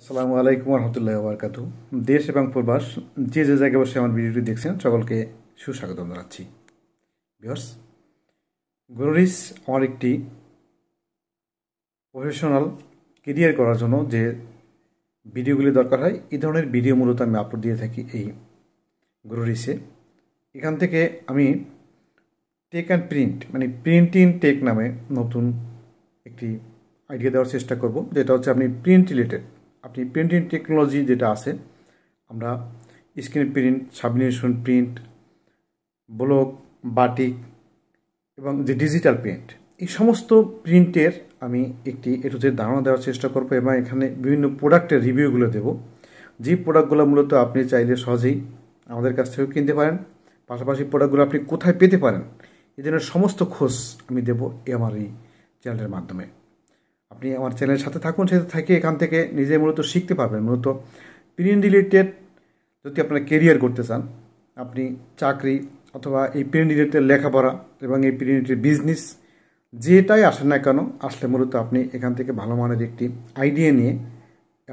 আসসালামু আলাইকুম রহমতুল্লাহ বারকাতু দেশ এবং প্রবাস যে যে জায়গায় বসে আমার ভিডিওটি দেখছেন সকলকে সুস্বাগত জানাচ্ছি বিয়ার্স গরুরিস আমার একটি প্রফেশনাল কেরিয়ার করার জন্য যে ভিডিওগুলি দরকার হয় এই ধরনের ভিডিও মূলত আমি আপলোড দিয়ে থাকি এই গরুরিসে এখান থেকে আমি টেক অ্যান্ড প্রিন্ট মানে প্রিন্ট ইন টেক নামে নতুন একটি আইডিয়া দেওয়ার চেষ্টা করব যেটা হচ্ছে আপনি প্রিন্ট রিলেটেড আপনি প্রিন্টিং টেকনোলজি যেটা আছে আমরা screen print sublimation print block batik এবং যে ডিজিটাল প্রিন্ট এই সমস্ত প্রিন্টের আমি একটি এটুতে ধারণা দেওয়ার চেষ্টা করবো এবং এখানে বিভিন্ন প্রোডাক্টের রিভিউগুলো দেব যে প্রোডাক্টগুলো মূলত আপনি চাইলে সহজেই আমাদের কাছ থেকেও কিনতে পারেন পাশাপাশি প্রোডাক্টগুলো আপনি কোথায় পেতে পারেন এদের সমস্ত খোঁজ আমি দেব এই আমার এই চ্যানেলের মাধ্যমে আপনি আমার চ্যানেলের সাথে থাকুন সেটা থেকে এখান থেকে নিজে মূলত শিখতে পারবেন মূলত প্রিন্ট রিলেটেড যদি আপনারা কেরিয়ার করতে চান আপনি চাকরি অথবা এই প্রিন্ট রিলেটেড লেখাপড়া এবং এই প্রিন্ট রিলেটেড বিজনেস যেটাই আসেন না কেন আসলে মূলত আপনি এখান থেকে ভালো মানের একটি আইডিয়া নিয়ে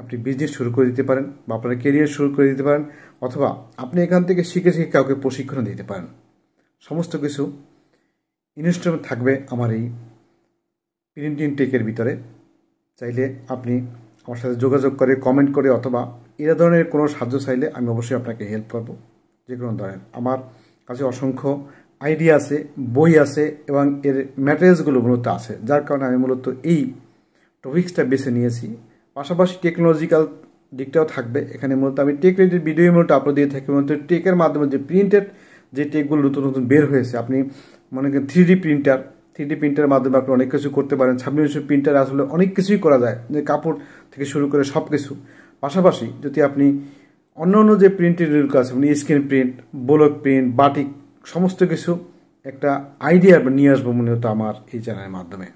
আপনি বিজনেস শুরু করে দিতে পারেন বা আপনার কেরিয়ার শুরু করে দিতে পারেন অথবা আপনি এখান থেকে শিখে শিখে কাউকে প্রশিক্ষণ দিতে পারেন সমস্ত কিছু ইনস্ট্রুমেন্ট থাকবে আমার এই প্রিন্টিং টেকের ভিতরে চাইলে আপনি আমার সাথে যোগাযোগ করে কমেন্ট করে অথবা এরা ধরনের কোনো সাহায্য চাইলে আমি অবশ্যই আপনাকে হেল্প করব যে কোনো ধরনের আমার কাছে অসংখ্য আইডিয়া আছে বই আছে এবং এর ম্যাটেরিয়ালসগুলো মূলত আছে যার কারণে আমি মূলত এই টপিক্সটা বেছে নিয়েছি পাশাপাশি টেকনোলজিক্যাল দিকটাও থাকবে এখানে মূলত আমি টেক রিলেটেড ভিডিও মূলত আপলোড দিয়ে থাকি মূলত টেকের মাধ্যমে যে প্রিন্টেড যে টেকগুলো নতুন নতুন বের হয়েছে আপনি মনে করেন থ্রি প্রিন্টার থ্রিডি প্রিন্টারের মাধ্যমে আপনি অনেক কিছু করতে পারেন ছাব্বিশ প্রিন্টার আসলে অনেক কিছুই করা যায় যে কাপড় থেকে শুরু করে সব কিছু পাশাপাশি যদি আপনি অন্য অন্য যে প্রিন্টের আছে মানে screen print block print batik সমস্ত কিছু একটা আইডিয়া নিয়ে আসবো মনে হতো আমার এই চ্যানেলের মাধ্যমে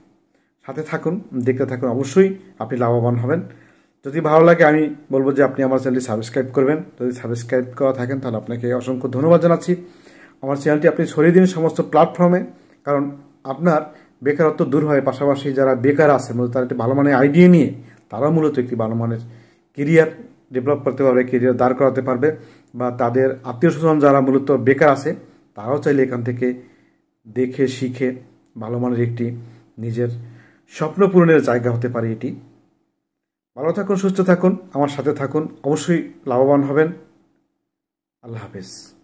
সাথে থাকুন দেখতে থাকুন অবশ্যই আপনি লাভবান হবেন যদি ভালো লাগে আমি বলবো যে আপনি আমার চ্যানেলটি সাবস্ক্রাইব করবেন যদি সাবস্ক্রাইব করা থাকেন তাহলে আপনাকে অসংখ্য ধন্যবাদ জানাচ্ছি আমার চ্যানেলটি আপনি ছড়িয়ে দিন সমস্ত প্ল্যাটফর্মে কারণ আপনার বেকারত্ব দূর হয় পাশাপাশি যারা বেকার আছে মূলত তারা একটি ভালো মানের আইডিয়া নিয়ে তারা মূলত একটি ভালো মানের কেরিয়ার ডেভেলপ করতে পারবে কেরিয়ার দাঁড় করাতে পারবে বা তাদের আত্মীয় স্বজন যারা মূলত বেকার আছে তারাও চাইলে এখান থেকে দেখে শিখে ভালো মানের একটি নিজের স্বপ্ন পূরণের জায়গা হতে পারে এটি ভালো থাকুন সুস্থ থাকুন আমার সাথে থাকুন অবশ্যই লাভবান হবেন আল্লাহ হাফেজ